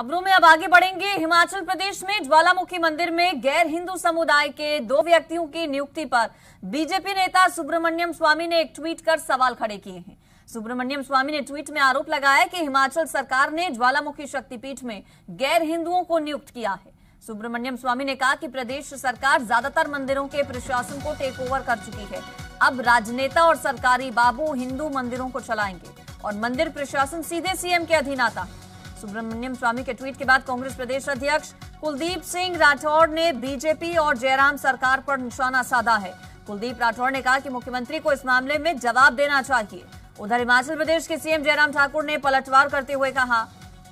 खबरों में अब आगे बढ़ेंगे हिमाचल प्रदेश में ज्वालामुखी मंदिर में गैर हिंदू समुदाय के दो व्यक्तियों की नियुक्ति पर बीजेपी नेता सुब्रमण्यम स्वामी ने एक ट्वीट कर सवाल खड़े किए हैं सुब्रमण्यम स्वामी ने ट्वीट में आरोप लगाया कि हिमाचल सरकार ने ज्वालामुखी शक्तिपीठ में गैर हिंदुओं को नियुक्त किया है सुब्रमण्यम स्वामी ने कहा कि प्रदेश सरकार ज्यादातर मंदिरों के प्रशासन को टेक ओवर कर चुकी है अब राजनेता और सरकारी बाबू हिंदू मंदिरों को चलाएंगे और मंदिर प्रशासन सीधे सीएम के अधीन आता है सुब्रमण्यम स्वामी के ट्वीट के बाद कांग्रेस प्रदेश अध्यक्ष कुलदीप सिंह राठौड़ ने बीजेपी और जयराम सरकार पर निशाना साधा है कुलदीप राठौड़ ने कहा कि मुख्यमंत्री को इस मामले में जवाब देना चाहिए उधर हिमाचल प्रदेश के सीएम जयराम ठाकुर ने पलटवार करते हुए कहा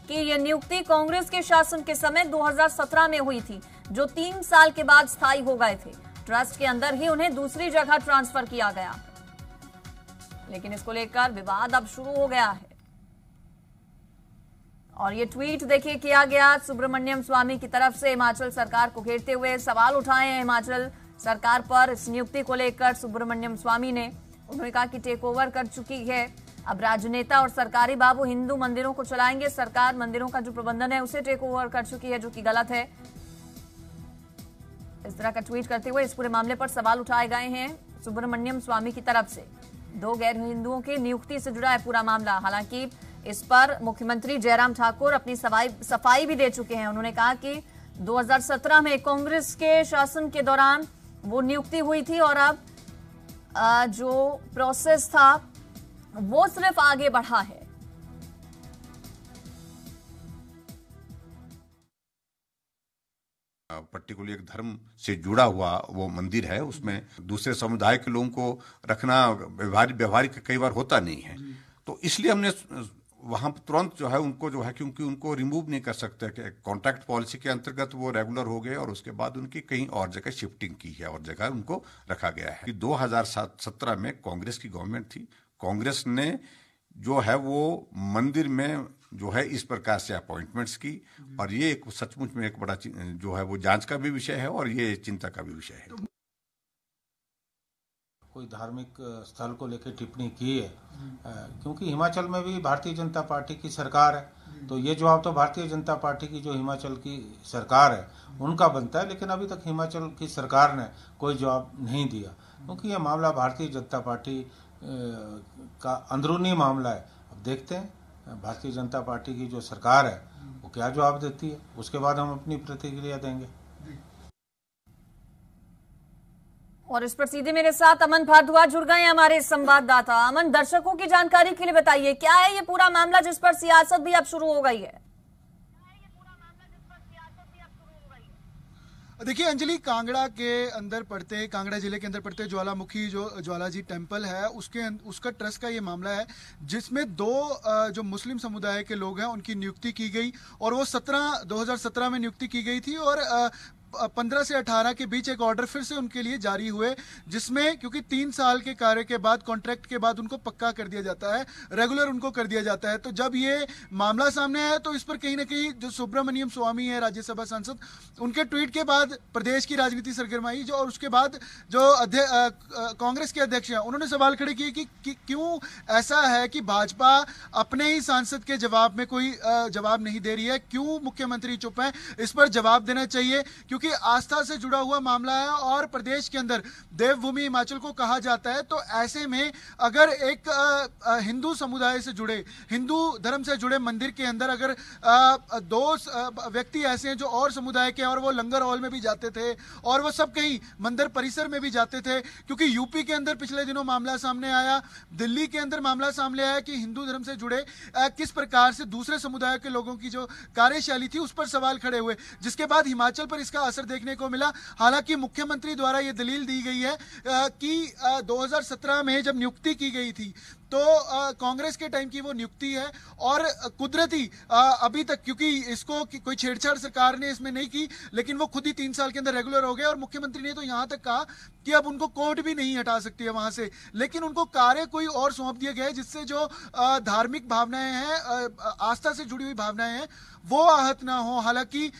कि यह नियुक्ति कांग्रेस के शासन के समय 2017 में हुई थी जो तीन साल के बाद स्थायी हो गए थे ट्रस्ट के अंदर ही उन्हें दूसरी जगह ट्रांसफर किया गया लेकिन इसको लेकर विवाद अब शुरू हो गया है और ये ट्वीट देखिए किया गया सुब्रमण्यम स्वामी की तरफ से हिमाचल सरकार को घेरते हुए सवाल उठाए हैं हिमाचल सरकार पर इस नियुक्ति को लेकर सुब्रमण्यम स्वामी ने उन्होंने कहा कि टेक ओवर कर चुकी है अब राजनेता और सरकारी बाबू हिंदू मंदिरों को चलाएंगे सरकार मंदिरों का जो प्रबंधन है उसे टेक ओवर कर चुकी है जो कि गलत है इस तरह का ट्वीट करते हुए इस पूरे मामले पर सवाल उठाए गए हैं सुब्रमण्यम स्वामी की तरफ से दो गैर हिंदुओं की नियुक्ति से जुड़ा है पूरा मामला हालांकि इस पर मुख्यमंत्री जयराम ठाकुर अपनी सफाई सफाई भी दे चुके हैं उन्होंने कहा कि 2017 में कांग्रेस के शासन के दौरान वो नियुक्ति हुई थी और अब जो प्रोसेस था वो सिर्फ आगे बढ़ा है पर्टिकुलर एक धर्म से जुड़ा हुआ वो मंदिर है उसमें दूसरे समुदाय के लोगों को रखना व्यवहारिक व्यवहारिक कई बार होता नहीं है तो इसलिए हमने वहाँ पर तुरंत जो है उनको जो है क्योंकि उनको रिमूव नहीं कर सकते कॉन्ट्रैक्ट पॉलिसी के अंतर्गत वो रेगुलर हो गए और उसके बाद उनकी कहीं और जगह शिफ्टिंग की है और जगह उनको रखा गया है कि 2017 में कांग्रेस की गवर्नमेंट थी कांग्रेस ने जो है वो मंदिर में जो है इस प्रकार से अपॉइंटमेंट्स की और ये एक सचमुच में एक बड़ा जो है वो जांच का भी विषय है और ये चिंता का भी विषय है कोई धार्मिक स्थल को लेकर टिप्पणी की है क्योंकि हिमाचल में भी भारतीय जनता पार्टी की सरकार है तो ये जवाब तो भारतीय जनता पार्टी की जो हिमाचल की सरकार है उनका बनता है लेकिन अभी तक हिमाचल की सरकार ने कोई जवाब नहीं दिया क्योंकि ये मामला भारतीय जनता पार्टी का अंदरूनी मामला है अब देखते हैं भारतीय जनता पार्टी की जो सरकार है वो क्या जवाब देती है उसके बाद हम अपनी प्रतिक्रिया देंगे और इस पर सीधे मेरे साथ अमन भारद्वाज जुड़ गए हमारे संवाददाता अमन दर्शकों की जानकारी के लिए बताइए क्या है ये पूरा मामला जिस पर सियासत भी अब शुरू हो गई है देखिए अंजलि कांगड़ा के अंदर पड़ते कांगड़ा जिले के अंदर पड़ते ज्वालामुखी जो ज्वालाजी टेम्पल है उसके अं-, उसका ट्रस्ट का ये मामला है जिसमें दो जो मुस्लिम समुदाय के लोग हैं उनकी नियुक्ति की गई और वो 17 2017 में नियुक्ति की गई थी और पंद्रह से अठारह के बीच एक ऑर्डर फिर से उनके लिए जारी हुए जिसमें क्योंकि तीन साल के कार्य के बाद कॉन्ट्रैक्ट के बाद उनको पक्का कर दिया जाता है रेगुलर उनको कर दिया जाता है तो जब ये मामला सामने आया तो इस पर कहीं ना कहीं जो सुब्रमण्यम स्वामी है राज्यसभा सांसद उनके ट्वीट के बाद प्रदेश की राजनीति सरगर्माई जो और उसके बाद जो कांग्रेस के अध्यक्ष हैं उन्होंने सवाल खड़े किए कि, क्यों ऐसा है कि भाजपा अपने ही सांसद के जवाब में कोई जवाब नहीं दे रही है क्यों मुख्यमंत्री चुप है इस पर जवाब देना चाहिए क्योंकि क्योंकि आस्था से जुड़ा हुआ मामला है और प्रदेश के अंदर देवभूमि हिमाचल को कहा जाता है तो ऐसे में अगर एक हिंदू समुदाय से जुड़े हिंदू धर्म से जुड़े मंदिर के अंदर अगर दो व्यक्ति ऐसे हैं जो और समुदाय के और वो लंगर हॉल में भी जाते थे और वो सब कहीं मंदिर परिसर में भी जाते थे क्योंकि यूपी के अंदर पिछले दिनों मामला सामने आया दिल्ली के अंदर मामला सामने आया कि हिंदू धर्म से जुड़े किस प्रकार से दूसरे समुदाय के लोगों की जो कार्यशैली थी उस पर सवाल खड़े हुए जिसके बाद हिमाचल पर इसका असर देखने को मिला हालांकि मुख्यमंत्री द्वारा ये दलील दी गई है कि 2017 में जब नियुक्ति की गई थी तो कांग्रेस के टाइम की वो नियुक्ति है और कुदरती अभी तक क्योंकि इसको कोई छेड़छाड़ सरकार ने इसमें नहीं की लेकिन वो खुद ही तीन साल के अंदर रेगुलर हो गए और मुख्यमंत्री ने तो यहां तक कहा कि अब उनको कोर्ट भी नहीं हटा सकती है वहां से लेकिन उनको कार्य कोई और सौंप दिया गया है जिससे जो धार्मिक भावनाएं हैं आस्था से जुड़ी हुई भावनाएं हैं वो आहत ना हो हालांकि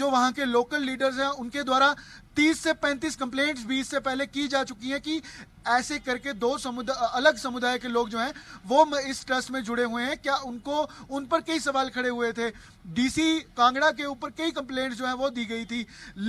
जो वहां के लोकल लीडर्स हैं उनके द्वारा तीस से पैंतीस कंप्लेंट भी इससे पहले की जा चुकी हैं कि ऐसे करके दो समुदाय अलग समुदाय के लोग जो हैं वो इस ट्रस्ट में जुड़े हुए हैं क्या उनको उन पर कई सवाल खड़े हुए थे डीसी कांगड़ा के ऊपर कई कंप्लेंट जो हैं वो दी गई थी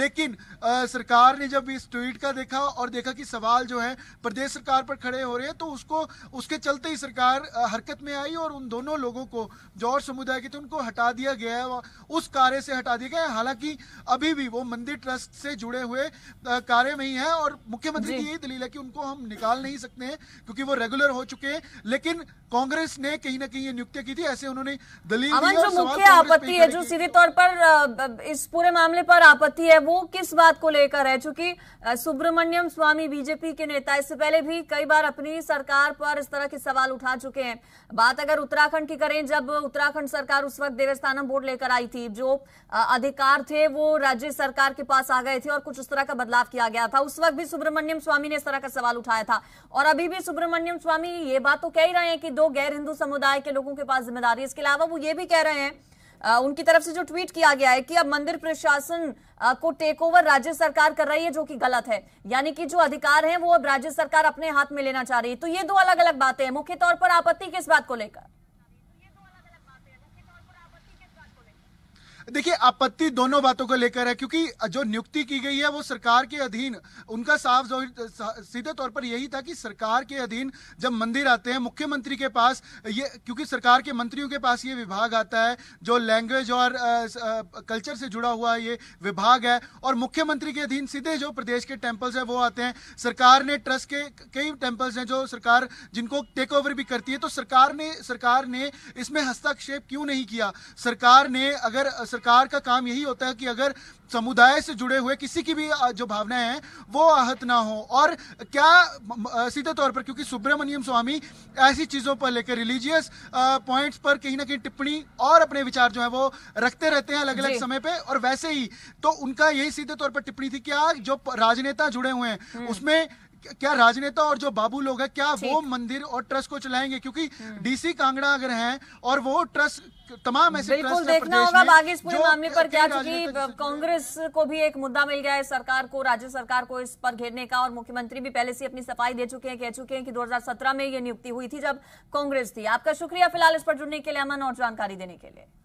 लेकिन आ, सरकार ने जब इस ट्वीट का देखा और देखा कि सवाल जो है प्रदेश सरकार पर खड़े हो रहे हैं तो उसको उसके चलते ही सरकार आ, हरकत में आई और उन दोनों लोगों को जो और समुदाय के थे उनको हटा दिया गया है उस कार्य से हटा दिया गया है हालांकि अभी भी वो मंदिर ट्रस्ट से जुड़े हुए हुए कार्य में ही है और मुख्यमंत्री की यही दलील है कि उनको हम निकाल नहीं सकते हैं क्योंकि वो रेगुलर हो चुके हैं लेकिन कांग्रेस ने कहीं ना कहीं ये नियुक्ति की थी ऐसे उन्होंने दलील जो मुख्य आपत्ति है जो सीधे तौर पर इस पूरे मामले पर आपत्ति है वो किस बात को लेकर है चूंकि सुब्रमण्यम स्वामी बीजेपी के नेता इससे पहले भी कई बार अपनी सरकार पर इस तरह के सवाल उठा चुके हैं बात अगर उत्तराखंड की करें जब उत्तराखंड सरकार उस वक्त देवस्थानम बोर्ड लेकर आई थी जो अधिकार थे वो राज्य सरकार के पास आ गए थे और कुछ उस तरह का बदलाव किया गया था उस वक्त भी सुब्रमण्यम स्वामी ने इस तरह का सवाल उठाया था और अभी भी सुब्रमण्यम स्वामी ये बात तो कह ही रहे हैं कि दो गैर हिंदू समुदाय के लोगों के पास जिम्मेदारी इसके अलावा वो ये भी कह रहे हैं उनकी तरफ से जो ट्वीट किया गया है कि अब मंदिर प्रशासन को टेक ओवर राज्य सरकार कर रही है जो कि गलत है यानी कि जो अधिकार है वो अब राज्य सरकार अपने हाथ में लेना चाह रही है तो ये दो अलग अलग बातें हैं मुख्य तौर पर आपत्ति किस बात को लेकर देखिए आपत्ति दोनों बातों को लेकर है क्योंकि जो नियुक्ति की गई है वो सरकार के अधीन उनका साफ सीधे तौर पर यही था कि सरकार के अधीन जब मंदिर आते हैं मुख्यमंत्री के पास ये क्योंकि सरकार के मंत्रियों के पास ये विभाग आता है जो लैंग्वेज और कल्चर से जुड़ा हुआ ये विभाग है और मुख्यमंत्री के अधीन सीधे जो प्रदेश के टेम्पल्स है वो आते हैं सरकार ने ट्रस्ट के कई टेम्पल्स हैं जो सरकार जिनको टेक ओवर भी करती है तो सरकार ने सरकार ने इसमें हस्तक्षेप क्यों नहीं किया सरकार ने अगर सरकार का काम यही होता है कि अगर समुदाय से जुड़े हुए किसी की भी जो भावनाएं हैं वो आहत ना हो और क्या सीधे तौर पर क्योंकि सुब्रमण्यम स्वामी ऐसी चीज़ों पर लेकर रिलीजियस पॉइंट्स पर कहीं ना कहीं टिप्पणी और अपने विचार जो है वो रखते रहते हैं अलग अलग समय पे और वैसे ही तो उनका यही सीधे तौर पर टिप्पणी थी कि आज जो राजनेता जुड़े हुए हैं हम्म। उसमें क्या राजनेता और जो बाबू लोग हैं क्या वो मंदिर और ट्रस्ट को चलाएंगे क्योंकि हम्म। डीसी कांगड़ा अगर हैं और वो ट्रस्ट तमाम ऐसे बिल्कुल देखना होगा बाकी इस पूरे मामले पर क्या क्योंकि कांग्रेस को भी एक मुद्दा मिल गया है सरकार को राज्य सरकार को इस पर घेरने का और मुख्यमंत्री भी पहले से अपनी सफाई दे चुके हैं कह चुके हैं कि 2017 में ये नियुक्ति हुई थी जब कांग्रेस थी आपका शुक्रिया फिलहाल इस पर जुड़ने के लिए अमन और जानकारी देने के लिए